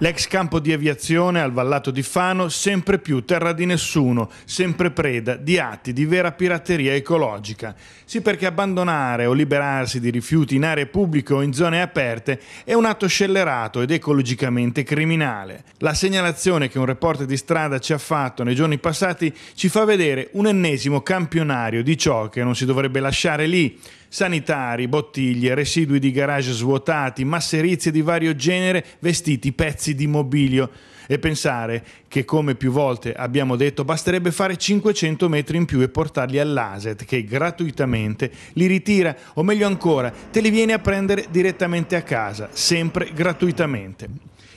L'ex campo di aviazione al vallato di Fano, sempre più terra di nessuno, sempre preda di atti di vera pirateria ecologica. Sì perché abbandonare o liberarsi di rifiuti in aree pubbliche o in zone aperte è un atto scellerato ed ecologicamente criminale. La segnalazione che un reporter di strada ci ha fatto nei giorni passati ci fa vedere un ennesimo campionario di ciò che non si dovrebbe lasciare lì sanitari, bottiglie, residui di garage svuotati, masserizie di vario genere, vestiti, pezzi pezzi di mobilio e pensare che, come più volte abbiamo detto, basterebbe fare 500 metri in più e portarli all'ASET che gratuitamente li ritira o meglio ancora te li viene a prendere direttamente a casa, sempre gratuitamente.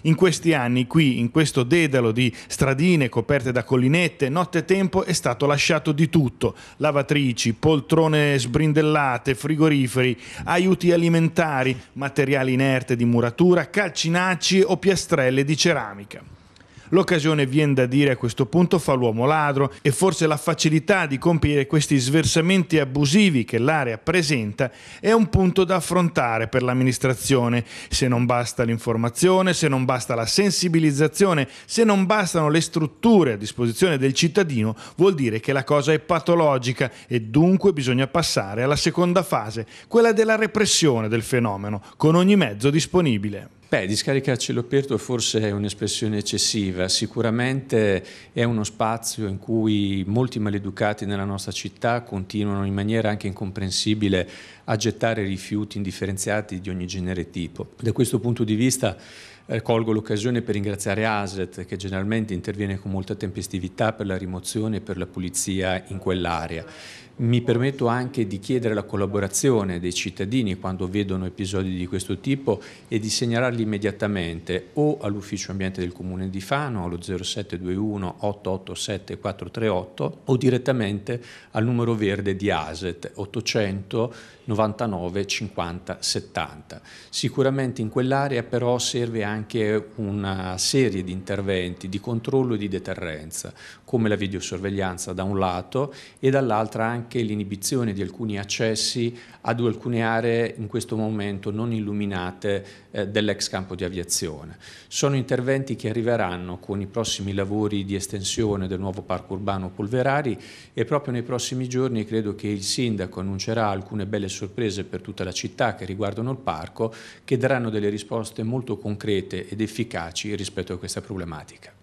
In questi anni qui, in questo dedalo di stradine coperte da collinette, nottetempo è stato lasciato di tutto, lavatrici, poltrone sbrindellate, frigoriferi, aiuti alimentari, materiali inerte di muratura, calcinacci o piastrelle di ceramica. L'occasione, viene da dire a questo punto, fa l'uomo ladro e forse la facilità di compiere questi sversamenti abusivi che l'area presenta è un punto da affrontare per l'amministrazione. Se non basta l'informazione, se non basta la sensibilizzazione, se non bastano le strutture a disposizione del cittadino, vuol dire che la cosa è patologica e dunque bisogna passare alla seconda fase, quella della repressione del fenomeno, con ogni mezzo disponibile. Beh, discarica a cielo aperto forse è un'espressione eccessiva, sicuramente è uno spazio in cui molti maleducati nella nostra città continuano in maniera anche incomprensibile a gettare rifiuti indifferenziati di ogni genere e tipo. Da questo punto di vista eh, colgo l'occasione per ringraziare ASET che generalmente interviene con molta tempestività per la rimozione e per la pulizia in quell'area. Mi permetto anche di chiedere la collaborazione dei cittadini quando vedono episodi di questo tipo e di segnalarli immediatamente o all'ufficio ambiente del comune di Fano allo 0721 887 438 o direttamente al numero verde di ASET 800 99 50 70. Sicuramente in quell'area però serve anche una serie di interventi di controllo e di deterrenza come la videosorveglianza da un lato e dall'altra anche anche l'inibizione di alcuni accessi ad alcune aree in questo momento non illuminate eh, dell'ex campo di aviazione. Sono interventi che arriveranno con i prossimi lavori di estensione del nuovo parco urbano Polverari e proprio nei prossimi giorni credo che il sindaco annuncerà alcune belle sorprese per tutta la città che riguardano il parco che daranno delle risposte molto concrete ed efficaci rispetto a questa problematica.